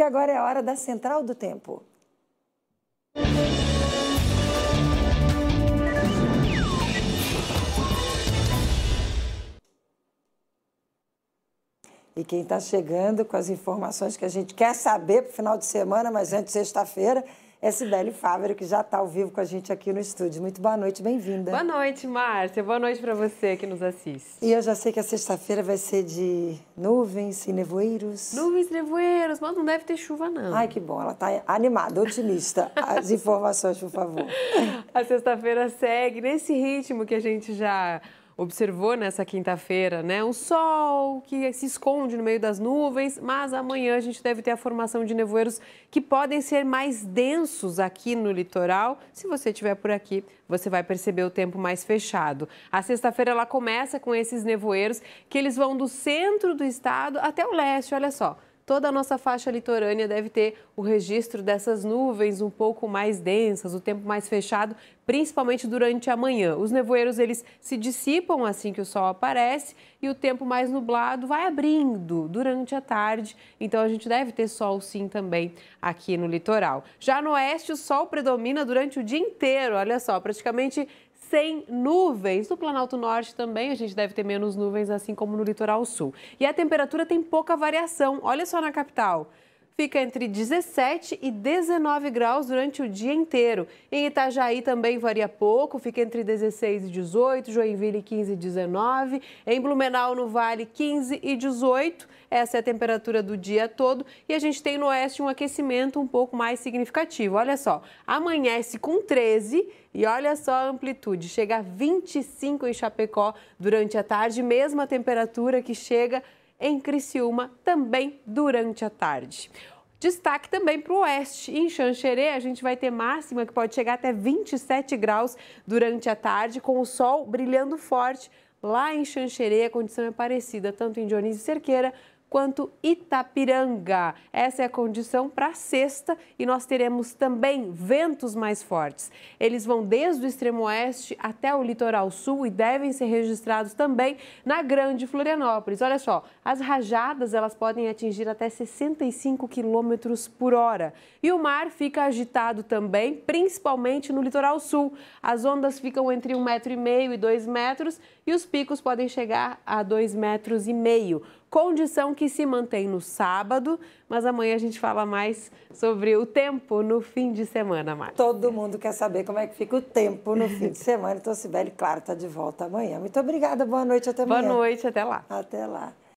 porque agora é a hora da Central do Tempo. E quem está chegando com as informações que a gente quer saber para o final de semana, mas antes sexta-feira, é Sibeli Fávero, que já está ao vivo com a gente aqui no estúdio. Muito boa noite, bem-vinda. Boa noite, Márcia. Boa noite para você que nos assiste. E eu já sei que a sexta-feira vai ser de nuvens e nevoeiros. Nuvens e nevoeiros, mas não deve ter chuva, não. Ai, que bom. Ela está animada, otimista. As informações, por favor. A sexta-feira segue nesse ritmo que a gente já observou nessa quinta-feira, né? Um sol que se esconde no meio das nuvens, mas amanhã a gente deve ter a formação de nevoeiros que podem ser mais densos aqui no litoral. Se você estiver por aqui, você vai perceber o tempo mais fechado. A sexta-feira ela começa com esses nevoeiros que eles vão do centro do estado até o leste, olha só toda a nossa faixa litorânea deve ter o registro dessas nuvens um pouco mais densas, o tempo mais fechado, principalmente durante a manhã. Os nevoeiros eles se dissipam assim que o sol aparece e o tempo mais nublado vai abrindo durante a tarde. Então a gente deve ter sol sim também aqui no litoral. Já no oeste o sol predomina durante o dia inteiro. Olha só, praticamente sem nuvens. No Planalto Norte também a gente deve ter menos nuvens, assim como no litoral sul. E a temperatura tem pouca variação. Olha só na capital fica entre 17 e 19 graus durante o dia inteiro. Em Itajaí também varia pouco, fica entre 16 e 18, Joinville 15 e 19, em Blumenau no Vale 15 e 18. Essa é a temperatura do dia todo e a gente tem no oeste um aquecimento um pouco mais significativo. Olha só, amanhece com 13 e olha só a amplitude, chega a 25 em Chapecó durante a tarde, mesma temperatura que chega em Criciúma também durante a tarde. Destaque também para o oeste. Em Xanxerê, a gente vai ter máxima que pode chegar até 27 graus durante a tarde, com o sol brilhando forte. Lá em Xanxerê, a condição é parecida, tanto em Dionísio Cerqueira quanto Itapiranga. Essa é a condição para sexta e nós teremos também ventos mais fortes. Eles vão desde o extremo oeste até o litoral sul e devem ser registrados também na Grande Florianópolis. Olha só, as rajadas elas podem atingir até 65 km por hora. E o mar fica agitado também, principalmente no litoral sul. As ondas ficam entre 1,5 metro e meio e 2 metros e os picos podem chegar a 2,5 metros e meio. Condição que que se mantém no sábado, mas amanhã a gente fala mais sobre o tempo no fim de semana, Márcia. Todo mundo quer saber como é que fica o tempo no fim de semana. Então, Sibeli, claro, está de volta amanhã. Muito obrigada, boa noite, até amanhã. Boa noite, até lá. Até lá.